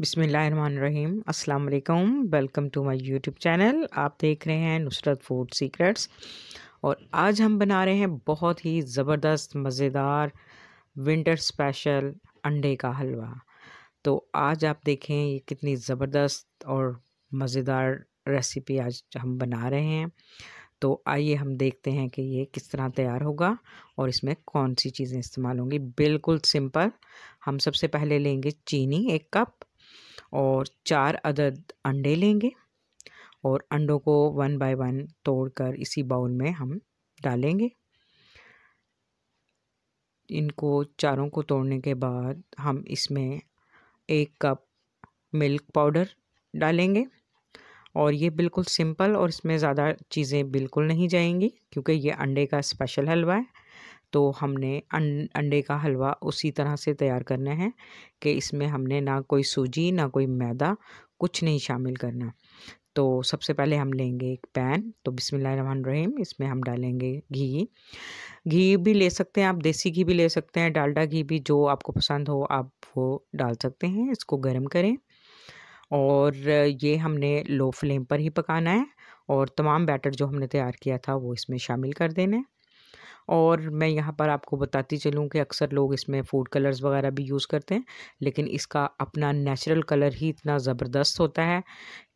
बिसमीम अस्सलाम वालेकुम welcome to my YouTube channel आप देख रहे हैं नुसरत फूड सीक्रेट्स और आज हम बना रहे हैं बहुत ही ज़बरदस्त मज़ेदार विंटर स्पेशल अंडे का हलवा तो आज आप देखें ये कितनी ज़बरदस्त और मज़ेदार रेसिपी आज हम बना रहे हैं तो आइए हम देखते हैं कि ये किस तरह तैयार होगा और इसमें कौन सी चीज़ें इस्तेमाल होंगी बिल्कुल सिंपल हम सबसे पहले लेंगे चीनी एक कप और चार अदद अंडे लेंगे और अंडों को वन बाय वन तोड़कर इसी बाउल में हम डालेंगे इनको चारों को तोड़ने के बाद हम इसमें एक कप मिल्क पाउडर डालेंगे और ये बिल्कुल सिंपल और इसमें ज़्यादा चीज़ें बिल्कुल नहीं जाएंगी क्योंकि ये अंडे का स्पेशल हलवा है तो हमने अंडे का हलवा उसी तरह से तैयार करना है कि इसमें हमने ना कोई सूजी ना कोई मैदा कुछ नहीं शामिल करना तो सबसे पहले हम लेंगे एक पैन तो रहीम इसमें हम डालेंगे घी घी भी ले सकते हैं आप देसी घी भी ले सकते हैं डालडा घी भी जो आपको पसंद हो आप वो डाल सकते हैं इसको गर्म करें और ये हमने लो फ्लेम पर ही पकाना है और तमाम बैटर जो हमने तैयार किया था वो इसमें शामिल कर देना है और मैं यहाँ पर आपको बताती चलूँ कि अक्सर लोग इसमें फूड कलर्स वगैरह भी यूज़ करते हैं लेकिन इसका अपना नेचुरल कलर ही इतना ज़बरदस्त होता है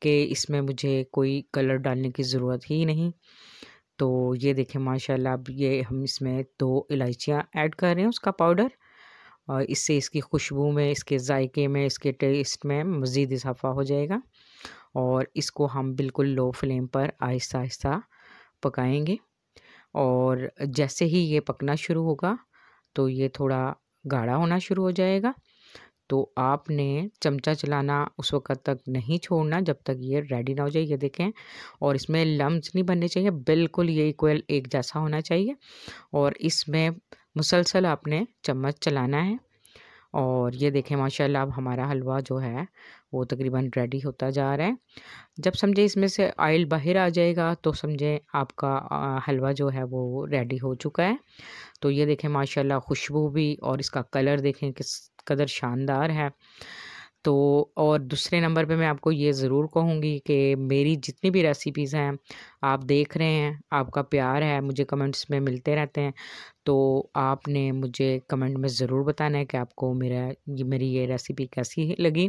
कि इसमें मुझे कोई कलर डालने की ज़रूरत ही नहीं तो ये देखें माशाल्लाह अब ये हम इसमें दो इलायचियाँ ऐड कर रहे हैं उसका पाउडर और इससे इसकी खुशबू में इसके जायके में इसके टेस्ट में मज़ीद इजाफा हो जाएगा और इसको हम बिल्कुल लो फ्लेम पर आहिस्ता आहिस्ता पकाएंगे और जैसे ही ये पकना शुरू होगा तो ये थोड़ा गाढ़ा होना शुरू हो जाएगा तो आपने चमचा चलाना उस वक्त तक नहीं छोड़ना जब तक ये रेडी ना हो जाए ये देखें और इसमें लम्स नहीं बनने चाहिए बिल्कुल ये इक्वल एक जैसा होना चाहिए और इसमें मुसलसल आपने चम्मच चलाना है और ये देखें माशाल्लाह अब हमारा हलवा जो है वो तकरीबन रेडी होता जा रहा है जब समझे इसमें से ऑयल बाहर आ जाएगा तो समझें आपका हलवा जो है वो रेडी हो चुका है तो ये देखें माशाल्लाह खुशबू भी और इसका कलर देखें किस कदर शानदार है तो और दूसरे नंबर पे मैं आपको ये ज़रूर कहूँगी कि मेरी जितनी भी रेसिपीज़ हैं आप देख रहे हैं आपका प्यार है मुझे कमेंट्स में मिलते रहते हैं तो आपने मुझे कमेंट में ज़रूर बताना है कि आपको मेरा ये मेरी ये रेसिपी कैसी लगी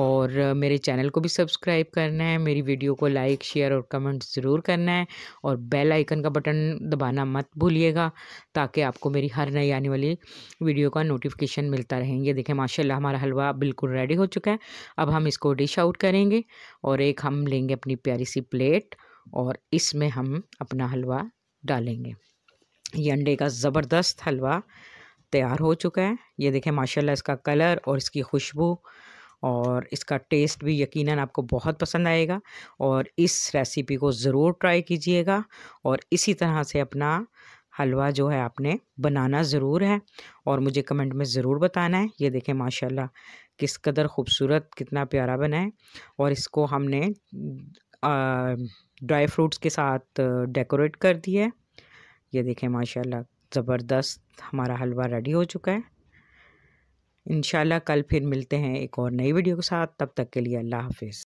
और मेरे चैनल को भी सब्सक्राइब करना है मेरी वीडियो को लाइक शेयर और कमेंट ज़रूर करना है और बेल आइकन का बटन दबाना मत भूलिएगा ताकि आपको मेरी हर नई आने वाली वीडियो का नोटिफिकेशन मिलता रहे ये देखें माशाल्लाह हमारा हलवा बिल्कुल रेडी हो चुका है अब हम इसको डिश आउट करेंगे और एक हम लेंगे अपनी प्यारी सी प्लेट और इसमें हम अपना हलवा डालेंगे ये अंडे का ज़बरदस्त हलवा तैयार हो चुका है ये देखें माशाल्लाह इसका कलर और इसकी खुशबू और इसका टेस्ट भी यकीनन आपको बहुत पसंद आएगा और इस रेसिपी को ज़रूर ट्राई कीजिएगा और इसी तरह से अपना हलवा जो है आपने बनाना ज़रूर है और मुझे कमेंट में ज़रूर बताना है ये देखें माशाल्लाह किस कदर खूबसूरत कितना प्यारा बना है और इसको हमने ड्राई फ्रूट्स के साथ डेकोरेट कर दिया है ये देखें माशाल्लाह ज़बरदस्त हमारा हलवा रेडी हो चुका है इनशाला कल फिर मिलते हैं एक और नई वीडियो के साथ तब तक के लिए अल्लाह हाफिज़